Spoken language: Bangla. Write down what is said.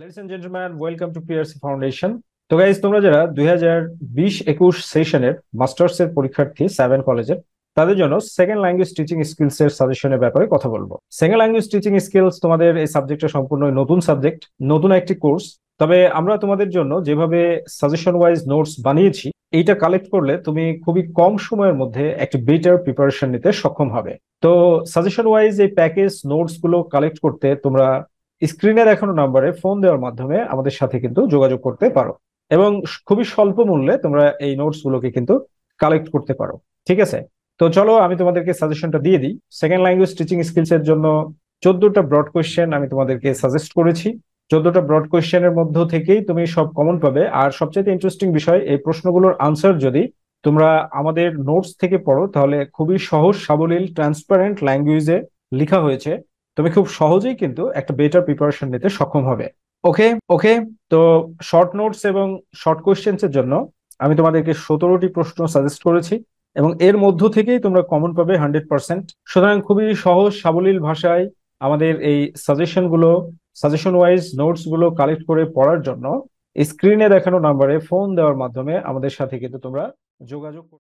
ladies and gentleman welcome to PRC foundation তো গাইজ তোমরা যারা দুই হাজার বিশ একুশ সেশনের মাস্টার্স এর পরীক্ষার্থী সেভেন কলেজের তাদের জন্য সেকেন্ড ল্যাঙ্গুয়েজ টিচিং স্কিলস এর সাজেশনের ব্যাপারে কথা বলবো সেকেন্ড ল্যাঙ্গুয়েজ টিচিং স্কিলস তোমাদের এই সাবজেক্টটা সম্পূর্ণ নতুন সাবজেক্ট নতুন একটি কোর্স তবে আমরা তোমাদের জন্য যেভাবে সাজেশন ওয়াইজ নোটস বানিয়েছি এইটা কালেক্ট করলে তুমি খুবই কম সময়ের মধ্যে একটি বেটার প্রিপারেশন নিতে সক্ষম হবে তো সাজেশন ওয়াইজ এই প্যাকেজ নোটস গুলো কালেক্ট করতে তোমরা স্ক্রিনের এখনো নাম্বারে ফোন দেওয়ার মাধ্যমে আমাদের সাথে কিন্তু যোগাযোগ করতে পারো এবং খুবই স্বল্প মূল্যে তোমরা এই নোটস গুলোকে কিন্তু কালেক্ট করতে পারো ঠিক আছে তো চলো আমি তোমাদেরকে সাজেশনটা দিয়ে দিই সেকেন্ড ল্যাঙ্গুয়েজ টিচিং স্কিলস এর জন্য চোদ্দটা ব্রড কোয়েশ্চেন আমি তোমাদেরকে সাজেস্ট করেছি চোদ্দটা ব্রড কোয়েশ্চেনের মধ্য থেকেই তুমি সব কমন পাবে আর সবচেয়ে ইন্টারেস্টিং বিষয় এই প্রশ্নগুলোর আনসার যদি তোমরা আমাদের নোটস থেকে পড়ো তাহলে খুবই সহজ সাবলীল ট্রান্সপারেন্ট ল্যাঙ্গুয়েজে লেখা হয়েছে তুমি খুব সহজেই কিন্তু একটা বেটার প্রিপারেশন নিতে সক্ষম হবে ওকে ওকে তো শর্ট নোটস এবং শর্ট এর জন্য আমি তোমাদেরকে সতেরোটি প্রশ্ন সাজেস্ট করেছি এবং এর মধ্য থেকেই তোমরা কমন পাবে হান্ড্রেড পার্সেন্ট সুতরাং খুবই সহজ সাবলীল ভাষায় আমাদের এই সাজেশন গুলো সাজেশন ওয়াইজ নোটস গুলো কালেক্ট করে পড়ার জন্য স্ক্রিনে দেখানো নাম্বারে ফোন দেওয়ার মাধ্যমে আমাদের সাথে কিন্তু তোমরা যোগাযোগ